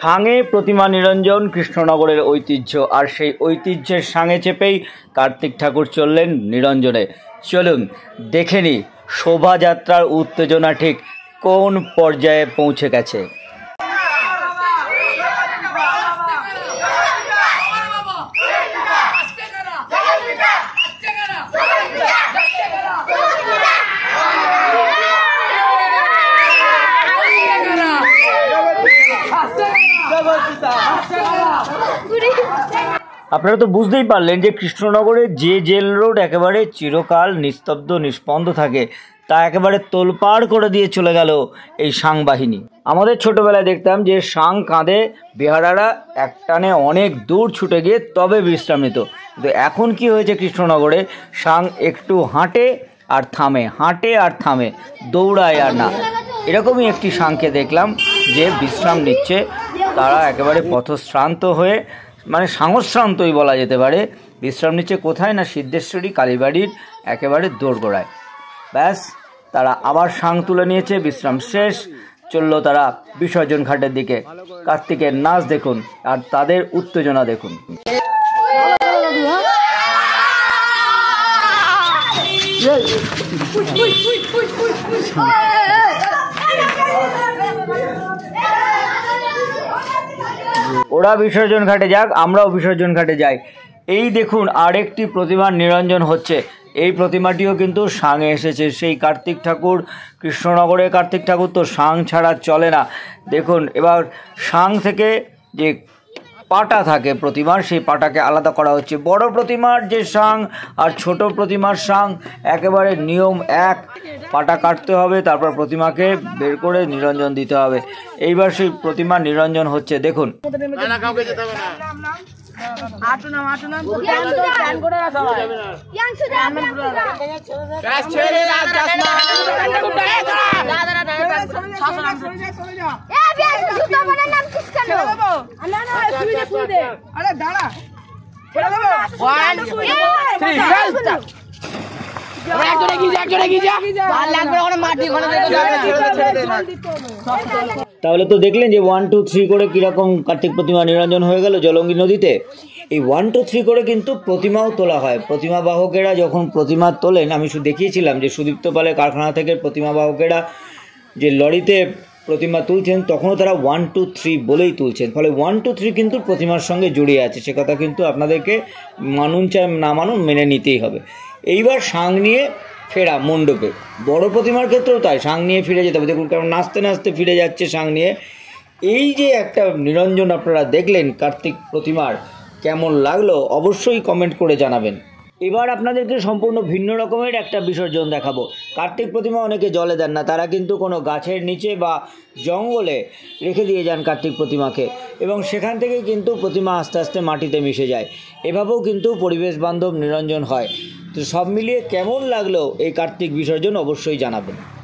সাঙে প্রতিমা নিরঞ্জন কৃষ্ণনগরের ঐতিহ্য আর সেই ঐতিহ্যের সাঙে চেপেই কার্তিক ঠাকুর চললেন নিরঞ্জনে চলুন দেখে নি শোভাযাত্রার উত্তেজনা ঠিক কোন পর্যায়ে পৌঁছে গেছে আপনারা তো বুঝতেই পারলেন যে কৃষ্ণনগরে যে জেল রোড একেবারে চিরকাল নিস্তব্ধ নিষ্পন্দ থাকে তা একেবারে তোলপাড় করে দিয়ে চলে গেল এই সাং বাহিনী আমাদের ছোটবেলায় দেখতাম যে সাং কাঁধে বেহারারা একটানে অনেক দূর ছুটে গিয়ে তবে বিশ্রাম নিত কিন্তু এখন কি হয়েছে কৃষ্ণনগরে সাং একটু হাঁটে আর থামে হাঁটে আর থামে দৌড়ায় আর না এরকমই একটি সাংকে দেখলাম যে বিশ্রাম নিচ্ছে তারা একেবারে পথশ্রান্ত হয়ে মানে সাংশ্রান্তই বলা যেতে পারে বিশ্রাম নিচ্ছে কোথায় না সিদ্ধেশ্বরী কালীবাড়ির একেবারে দোরগোড়ায় ব্যাস তারা আবার সাং তুলে নিয়েছে বিশ্রাম শেষ চলল তারা বিসর্জন ঘাটের দিকে কার্তিকের নাচ দেখুন আর তাদের উত্তেজনা দেখুন ওরা বিসর্জন ঘাটে যাক আমরাও বিসর্জন ঘাটে যাই এই দেখুন আরেকটি প্রতিমার নিরঞ্জন হচ্ছে এই প্রতিমাটিও কিন্তু সাঙে এসেছে সেই কার্তিক ঠাকুর কৃষ্ণনগরের কার্তিক ঠাকুর তো সাং ছাড়া চলে না দেখুন এবার সাং থেকে যে পাটা থাকে প্রতিমার সেই পাটাকে আলাদা করা হচ্ছে বড় প্রতিমার যে সাং আর ছোট প্রতিমার সাং একেবারে নিয়ম এক পাটা কাটতে হবে তারপর প্রতিমাকে বের করে নিরঞ্জন দিতে হবে এইবার সেই প্রতিমা নিরঞ্জন হচ্ছে দেখুন দাদা তাহলে তো দেখলেন যে ওয়ান টু থ্রি করে কিরকম কার্তিক প্রতিমা নিরঞ্জন হয়ে গেল জলঙ্গি নদীতে এই ওয়ান টু থ্রি করে কিন্তু প্রতিমাও তোলা হয় প্রতিমা বাহকেরা যখন প্রতিমা তোলেন আমি শুধু দেখিয়েছিলাম যে সুদীপ্ত পালের কারখানা থেকে প্রতিমা বাহকেরা যে লরিতে প্রতিমা তুলছেন তখনও তারা ওয়ান টু থ্রি বলেই তুলছেন ফলে ওয়ান টু থ্রি কিন্তু প্রতিমার সঙ্গে জড়িয়ে আছে সে কথা কিন্তু আপনাদেরকে মানুন চায় না মানুন মেনে নিতেই হবে এইবার সাং নিয়ে ফেরা মণ্ডপে বড় প্রতিমার ক্ষেত্রেও তাই সাং নিয়ে ফিরে যেতে হবে দেখুন কারণ নাচতে নাচতে ফিরে যাচ্ছে সাং নিয়ে এই যে একটা নিরঞ্জন আপনারা দেখলেন কার্তিক প্রতিমার কেমন লাগলো অবশ্যই কমেন্ট করে জানাবেন এবার আপনাদেরকে সম্পূর্ণ ভিন্ন রকমের একটা বিসর্জন দেখাবো কার্তিক প্রতিমা অনেকে জলে দেন না তারা কিন্তু কোনো গাছের নিচে বা জঙ্গলে রেখে দিয়ে যান কার্তিক প্রতিমাকে এবং সেখান থেকে কিন্তু প্রতিমা আস্তে আস্তে মাটিতে মিশে যায় এভাবেও কিন্তু পরিবেশ বান্ধব নিরঞ্জন হয় তো সব মিলিয়ে কেমন লাগলেও এই কার্তিক বিসর্জন অবশ্যই জানাবেন